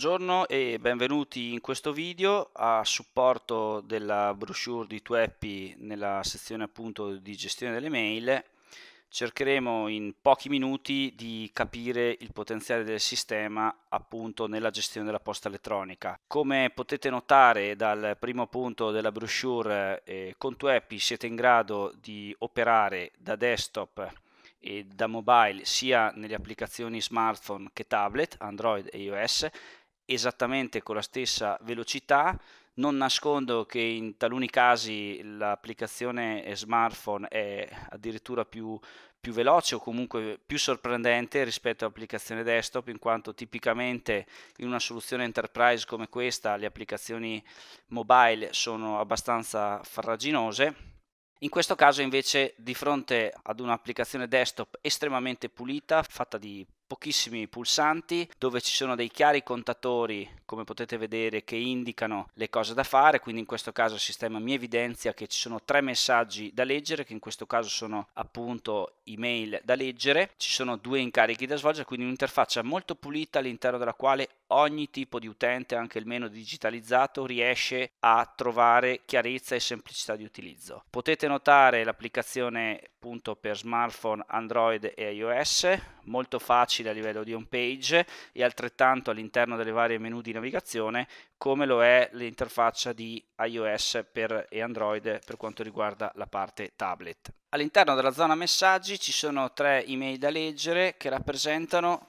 buongiorno e benvenuti in questo video a supporto della brochure di Tueppi nella sezione appunto di gestione delle mail. Cercheremo in pochi minuti di capire il potenziale del sistema appunto nella gestione della posta elettronica. Come potete notare dal primo punto della brochure eh, con Tueppi siete in grado di operare da desktop e da mobile sia nelle applicazioni smartphone che tablet, Android e iOS, esattamente con la stessa velocità. Non nascondo che in taluni casi l'applicazione smartphone è addirittura più, più veloce o comunque più sorprendente rispetto all'applicazione desktop, in quanto tipicamente in una soluzione enterprise come questa le applicazioni mobile sono abbastanza farraginose. In questo caso invece di fronte ad un'applicazione desktop estremamente pulita, fatta di pochissimi pulsanti dove ci sono dei chiari contatori come potete vedere che indicano le cose da fare quindi in questo caso il sistema mi evidenzia che ci sono tre messaggi da leggere che in questo caso sono appunto email da leggere ci sono due incarichi da svolgere quindi un'interfaccia molto pulita all'interno della quale ogni tipo di utente, anche il meno digitalizzato, riesce a trovare chiarezza e semplicità di utilizzo. Potete notare l'applicazione appunto per smartphone Android e iOS, molto facile a livello di home page e altrettanto all'interno delle varie menu di navigazione come lo è l'interfaccia di iOS e Android per quanto riguarda la parte tablet. All'interno della zona messaggi ci sono tre email da leggere che rappresentano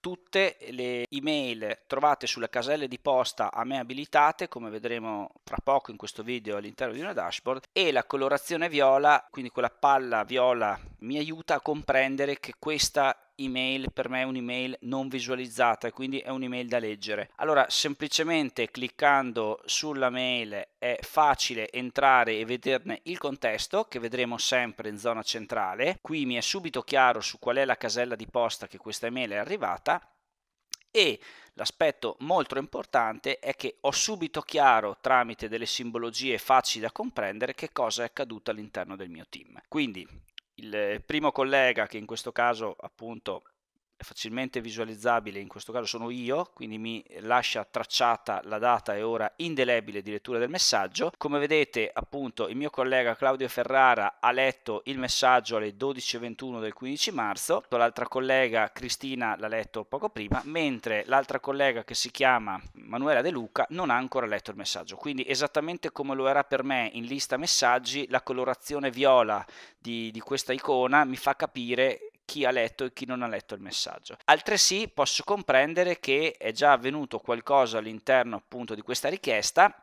tutte le email trovate sulle caselle di posta a me abilitate come vedremo tra poco in questo video all'interno di una dashboard e la colorazione viola quindi quella palla viola mi aiuta a comprendere che questa email per me è un'email non visualizzata e quindi è un'email da leggere. Allora semplicemente cliccando sulla mail è facile entrare e vederne il contesto che vedremo sempre in zona centrale. Qui mi è subito chiaro su qual è la casella di posta che questa email è arrivata e l'aspetto molto importante è che ho subito chiaro tramite delle simbologie facili da comprendere che cosa è accaduto all'interno del mio team. Quindi il primo collega, che in questo caso appunto facilmente visualizzabile, in questo caso sono io, quindi mi lascia tracciata la data e ora indelebile di lettura del messaggio. Come vedete, appunto, il mio collega Claudio Ferrara ha letto il messaggio alle 12.21 del 15 marzo, l'altra collega Cristina l'ha letto poco prima, mentre l'altra collega che si chiama Manuela De Luca non ha ancora letto il messaggio. Quindi esattamente come lo era per me in lista messaggi, la colorazione viola di, di questa icona mi fa capire chi ha letto e chi non ha letto il messaggio. Altresì posso comprendere che è già avvenuto qualcosa all'interno appunto di questa richiesta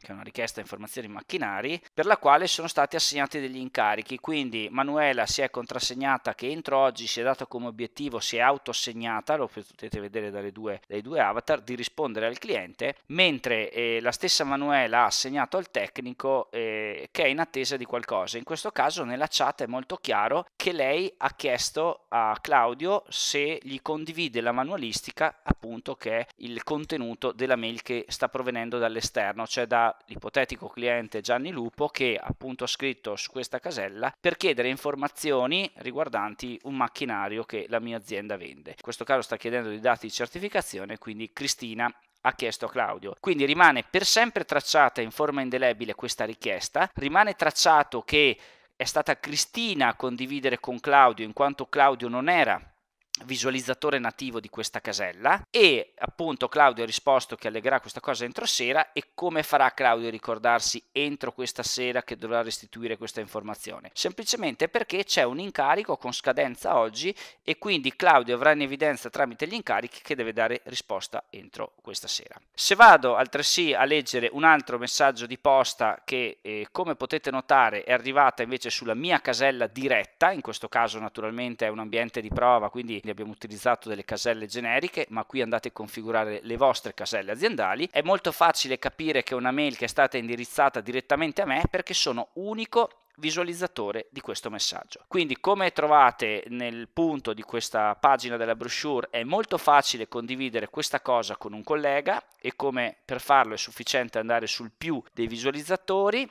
che è una richiesta di informazioni macchinari, per la quale sono stati assegnati degli incarichi. Quindi Manuela si è contrassegnata che entro oggi si è data come obiettivo, si è autoassegnata, lo potete vedere due, dai due avatar, di rispondere al cliente, mentre eh, la stessa Manuela ha assegnato al tecnico eh, che è in attesa di qualcosa. In questo caso nella chat è molto chiaro che lei ha chiesto a Claudio se gli condivide la manualistica, appunto che è il contenuto della mail che sta provenendo dall'esterno, cioè da l'ipotetico cliente Gianni Lupo che appunto ha scritto su questa casella per chiedere informazioni riguardanti un macchinario che la mia azienda vende. In questo caso sta chiedendo dei dati di certificazione, quindi Cristina ha chiesto a Claudio. Quindi rimane per sempre tracciata in forma indelebile questa richiesta, rimane tracciato che è stata Cristina a condividere con Claudio in quanto Claudio non era visualizzatore nativo di questa casella e appunto Claudio ha risposto che allegherà questa cosa entro sera e come farà Claudio a ricordarsi entro questa sera che dovrà restituire questa informazione? Semplicemente perché c'è un incarico con scadenza oggi e quindi Claudio avrà in evidenza tramite gli incarichi che deve dare risposta entro questa sera. Se vado altresì a leggere un altro messaggio di posta che eh, come potete notare è arrivata invece sulla mia casella diretta, in questo caso naturalmente è un ambiente di prova quindi quindi abbiamo utilizzato delle caselle generiche, ma qui andate a configurare le vostre caselle aziendali. È molto facile capire che è una mail che è stata indirizzata direttamente a me perché sono unico visualizzatore di questo messaggio. Quindi come trovate nel punto di questa pagina della brochure è molto facile condividere questa cosa con un collega e come per farlo è sufficiente andare sul più dei visualizzatori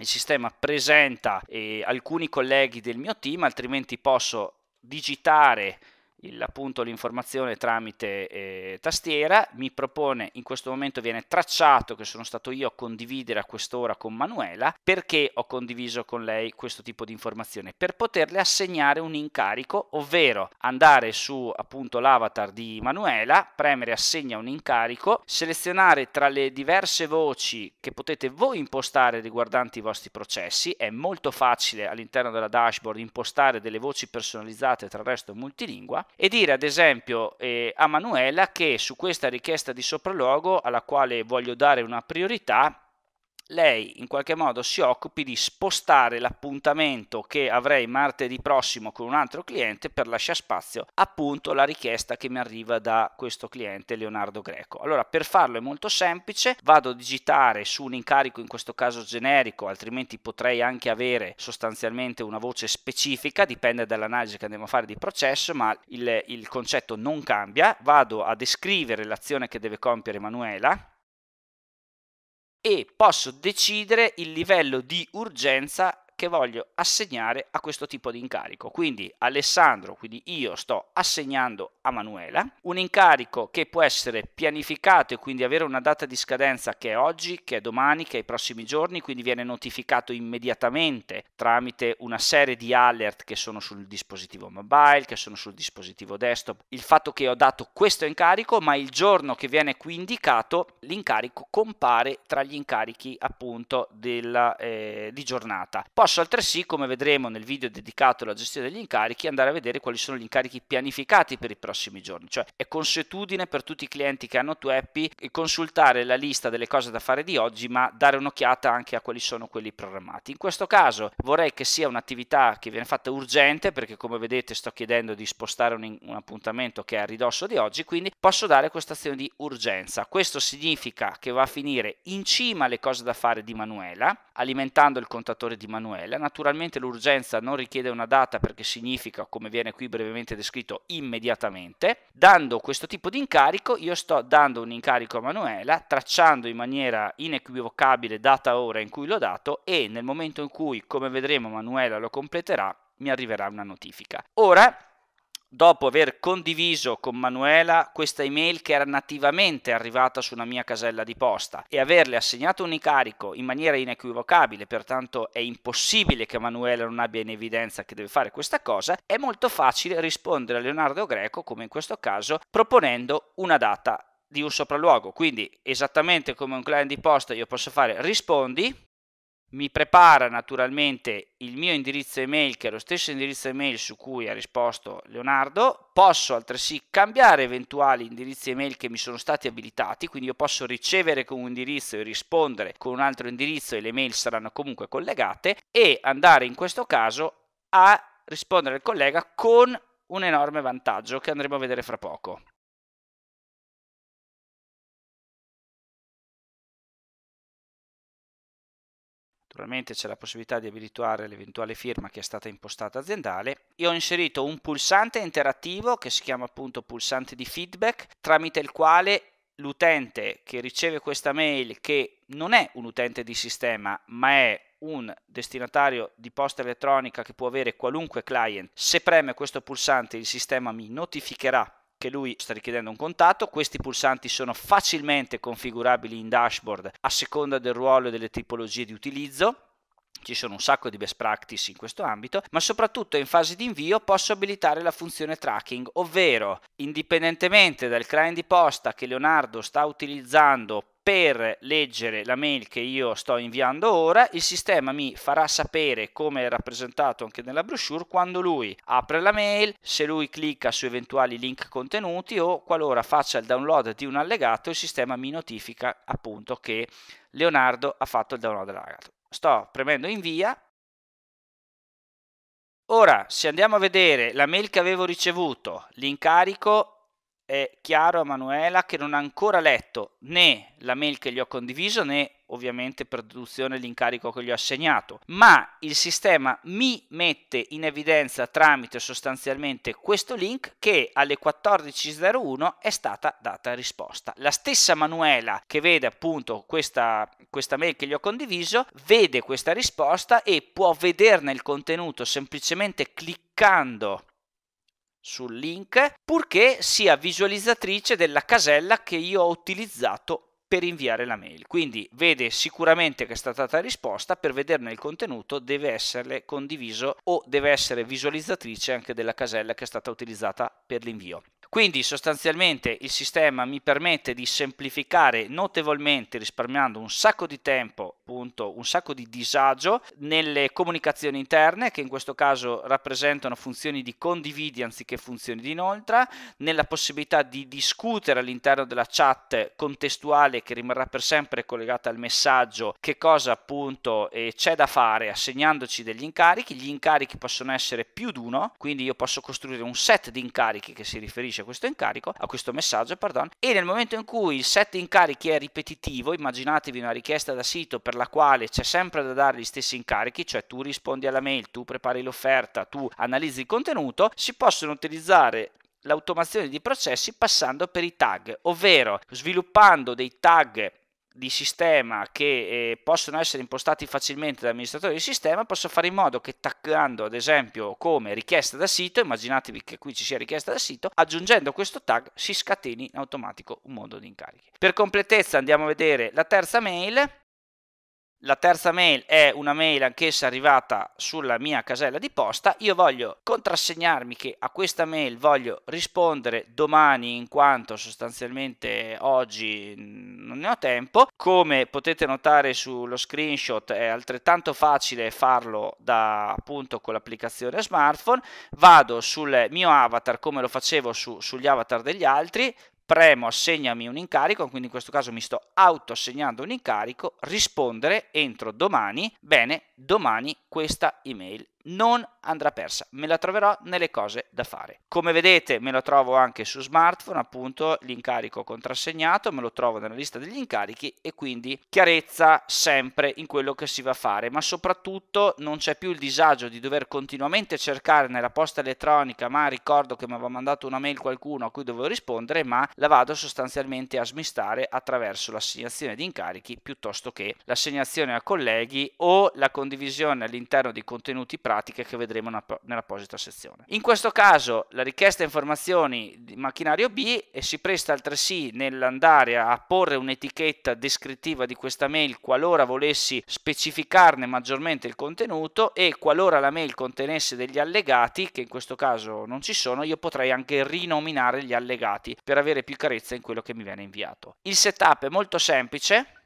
il sistema presenta eh, alcuni colleghi del mio team altrimenti posso digitare il, appunto l'informazione tramite eh, tastiera, mi propone in questo momento viene tracciato che sono stato io a condividere a quest'ora con Manuela perché ho condiviso con lei questo tipo di informazione per poterle assegnare un incarico, ovvero andare su appunto l'avatar di Manuela, premere assegna un incarico, selezionare tra le diverse voci che potete voi impostare riguardanti i vostri processi, è molto facile all'interno della dashboard impostare delle voci personalizzate tra il resto multilingua e dire ad esempio eh, a Manuela che su questa richiesta di sopralluogo alla quale voglio dare una priorità lei in qualche modo si occupi di spostare l'appuntamento che avrei martedì prossimo con un altro cliente per lasciare spazio appunto alla richiesta che mi arriva da questo cliente Leonardo Greco. Allora per farlo è molto semplice, vado a digitare su un incarico in questo caso generico, altrimenti potrei anche avere sostanzialmente una voce specifica, dipende dall'analisi che andiamo a fare di processo, ma il, il concetto non cambia, vado a descrivere l'azione che deve compiere Manuela e posso decidere il livello di urgenza che voglio assegnare a questo tipo di incarico. Quindi Alessandro, quindi io sto assegnando a Manuela un incarico che può essere pianificato e quindi avere una data di scadenza che è oggi, che è domani, che è i prossimi giorni, quindi viene notificato immediatamente tramite una serie di alert che sono sul dispositivo mobile, che sono sul dispositivo desktop. Il fatto che ho dato questo incarico, ma il giorno che viene qui indicato, l'incarico compare tra gli incarichi appunto della, eh, di giornata. Posso Posso altresì, come vedremo nel video dedicato alla gestione degli incarichi, andare a vedere quali sono gli incarichi pianificati per i prossimi giorni, cioè è consuetudine per tutti i clienti che hanno Tueppi consultare la lista delle cose da fare di oggi, ma dare un'occhiata anche a quali sono quelli programmati. In questo caso vorrei che sia un'attività che viene fatta urgente, perché come vedete sto chiedendo di spostare un, un appuntamento che è a ridosso di oggi, quindi posso dare questa azione di urgenza. Questo significa che va a finire in cima alle cose da fare di Manuela, alimentando il contatore di Manuela, Emanuela. Naturalmente l'urgenza non richiede una data perché significa, come viene qui brevemente descritto, immediatamente. Dando questo tipo di incarico, io sto dando un incarico a Emanuela, tracciando in maniera inequivocabile data ora in cui l'ho dato e nel momento in cui, come vedremo, Manuela lo completerà, mi arriverà una notifica. Ora dopo aver condiviso con Manuela questa email che era nativamente arrivata sulla mia casella di posta e averle assegnato un incarico in maniera inequivocabile, pertanto è impossibile che Manuela non abbia in evidenza che deve fare questa cosa, è molto facile rispondere a Leonardo Greco, come in questo caso, proponendo una data di un sopralluogo. Quindi esattamente come un client di posta io posso fare rispondi mi prepara naturalmente il mio indirizzo email che è lo stesso indirizzo email su cui ha risposto Leonardo, posso altresì cambiare eventuali indirizzi email che mi sono stati abilitati, quindi io posso ricevere con un indirizzo e rispondere con un altro indirizzo e le mail saranno comunque collegate e andare in questo caso a rispondere al collega con un enorme vantaggio che andremo a vedere fra poco. naturalmente c'è la possibilità di abituare l'eventuale firma che è stata impostata aziendale. Io ho inserito un pulsante interattivo che si chiama appunto pulsante di feedback, tramite il quale l'utente che riceve questa mail, che non è un utente di sistema, ma è un destinatario di posta elettronica che può avere qualunque client, se preme questo pulsante il sistema mi notificherà che lui sta richiedendo un contatto, questi pulsanti sono facilmente configurabili in dashboard a seconda del ruolo e delle tipologie di utilizzo, ci sono un sacco di best practice in questo ambito, ma soprattutto in fase di invio posso abilitare la funzione tracking, ovvero indipendentemente dal client di posta che Leonardo sta utilizzando per leggere la mail che io sto inviando ora, il sistema mi farà sapere, come è rappresentato anche nella brochure, quando lui apre la mail, se lui clicca su eventuali link contenuti o qualora faccia il download di un allegato, il sistema mi notifica appunto che Leonardo ha fatto il download dell'allegato. Sto premendo invia. Ora, se andiamo a vedere la mail che avevo ricevuto, l'incarico è chiaro a Manuela che non ha ancora letto né la mail che gli ho condiviso né ovviamente per deduzione l'incarico che gli ho assegnato, ma il sistema mi mette in evidenza tramite sostanzialmente questo link che alle 14.01 è stata data risposta. La stessa Manuela che vede appunto questa, questa mail che gli ho condiviso vede questa risposta e può vederne il contenuto semplicemente cliccando sul link purché sia visualizzatrice della casella che io ho utilizzato per inviare la mail. Quindi vede sicuramente che è stata data risposta, per vederne il contenuto deve essere condiviso o deve essere visualizzatrice anche della casella che è stata utilizzata per l'invio. Quindi sostanzialmente il sistema mi permette di semplificare notevolmente risparmiando un sacco di tempo, appunto un sacco di disagio nelle comunicazioni interne che in questo caso rappresentano funzioni di condividi anziché funzioni di inoltra, nella possibilità di discutere all'interno della chat contestuale centrale che rimarrà per sempre collegata al messaggio che cosa appunto eh, c'è da fare assegnandoci degli incarichi. Gli incarichi possono essere più di uno, quindi io posso costruire un set di incarichi che si riferisce a questo incarico, a questo messaggio, pardon, e nel momento in cui il set di incarichi è ripetitivo, immaginatevi una richiesta da sito per la quale c'è sempre da dare gli stessi incarichi, cioè tu rispondi alla mail, tu prepari l'offerta, tu analizzi il contenuto, si possono utilizzare l'automazione di processi passando per i tag, ovvero sviluppando dei tag di sistema che eh, possono essere impostati facilmente dall'amministratore di sistema, posso fare in modo che taggando ad esempio come richiesta da sito, immaginatevi che qui ci sia richiesta da sito, aggiungendo questo tag si scateni in automatico un mondo di incarichi. Per completezza andiamo a vedere la terza mail la terza mail è una mail anch'essa arrivata sulla mia casella di posta. Io voglio contrassegnarmi che a questa mail voglio rispondere domani in quanto sostanzialmente oggi mm, non ne ho tempo. Come potete notare sullo screenshot è altrettanto facile farlo da appunto con l'applicazione smartphone. Vado sul mio avatar come lo facevo su, sugli avatar degli altri, premo assegnami un incarico, quindi in questo caso mi sto autoassegnando un incarico, rispondere entro domani, bene, domani questa email non andrà persa, me la troverò nelle cose da fare. Come vedete me la trovo anche su smartphone, appunto l'incarico contrassegnato, me lo trovo nella lista degli incarichi e quindi chiarezza sempre in quello che si va a fare, ma soprattutto non c'è più il disagio di dover continuamente cercare nella posta elettronica, ma ricordo che mi aveva mandato una mail qualcuno a cui dovevo rispondere, ma la vado sostanzialmente a smistare attraverso l'assegnazione di incarichi piuttosto che l'assegnazione a colleghi o la condizione condivisione all'interno di contenuti pratiche che vedremo nell'apposita sezione. In questo caso la richiesta informazioni di macchinario B e si presta altresì nell'andare a porre un'etichetta descrittiva di questa mail qualora volessi specificarne maggiormente il contenuto e qualora la mail contenesse degli allegati, che in questo caso non ci sono, io potrei anche rinominare gli allegati per avere più chiarezza in quello che mi viene inviato. Il setup è molto semplice,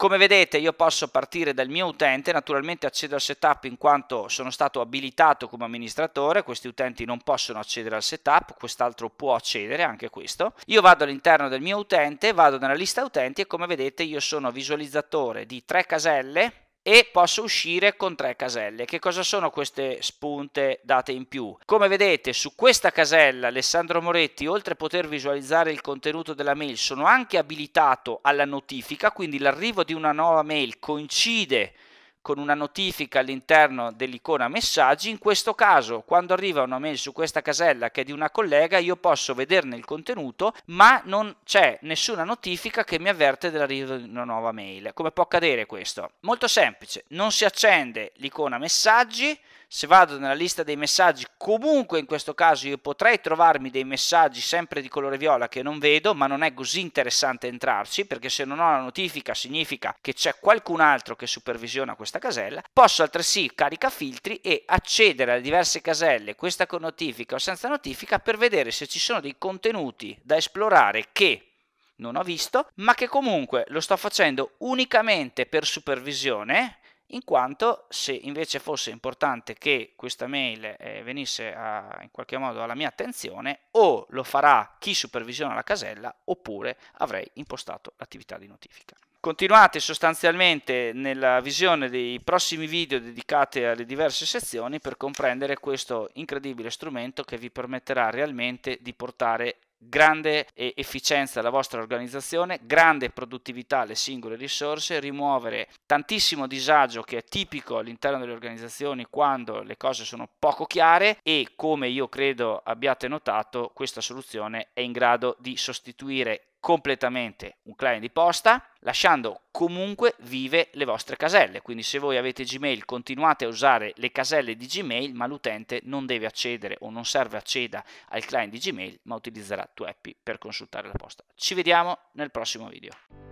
come vedete io posso partire dal mio utente, naturalmente accedo al setup in quanto sono stato abilitato come amministratore, questi utenti non possono accedere al setup, quest'altro può accedere, anche questo. Io vado all'interno del mio utente, vado nella lista utenti e come vedete io sono visualizzatore di tre caselle, e posso uscire con tre caselle. Che cosa sono queste spunte date in più? Come vedete su questa casella Alessandro Moretti oltre a poter visualizzare il contenuto della mail sono anche abilitato alla notifica, quindi l'arrivo di una nuova mail coincide con una notifica all'interno dell'icona messaggi. In questo caso, quando arriva una mail su questa casella che è di una collega, io posso vederne il contenuto, ma non c'è nessuna notifica che mi avverte dell'arrivo di una nuova mail. Come può accadere questo? Molto semplice, non si accende l'icona messaggi, se vado nella lista dei messaggi, comunque in questo caso io potrei trovarmi dei messaggi sempre di colore viola che non vedo, ma non è così interessante entrarci, perché se non ho la notifica significa che c'è qualcun altro che supervisiona questa casella. Posso altresì carica filtri e accedere alle diverse caselle, questa con notifica o senza notifica, per vedere se ci sono dei contenuti da esplorare che non ho visto, ma che comunque lo sto facendo unicamente per supervisione, in quanto se invece fosse importante che questa mail eh, venisse a, in qualche modo alla mia attenzione, o lo farà chi supervisiona la casella, oppure avrei impostato l'attività di notifica. Continuate sostanzialmente nella visione dei prossimi video dedicati alle diverse sezioni per comprendere questo incredibile strumento che vi permetterà realmente di portare grande efficienza alla vostra organizzazione, grande produttività alle singole risorse, rimuovere tantissimo disagio che è tipico all'interno delle organizzazioni quando le cose sono poco chiare e come io credo abbiate notato questa soluzione è in grado di sostituire completamente un client di posta, lasciando comunque vive le vostre caselle. Quindi se voi avete Gmail continuate a usare le caselle di Gmail, ma l'utente non deve accedere o non serve acceda al client di Gmail, ma utilizzerà 2 per consultare la posta. Ci vediamo nel prossimo video.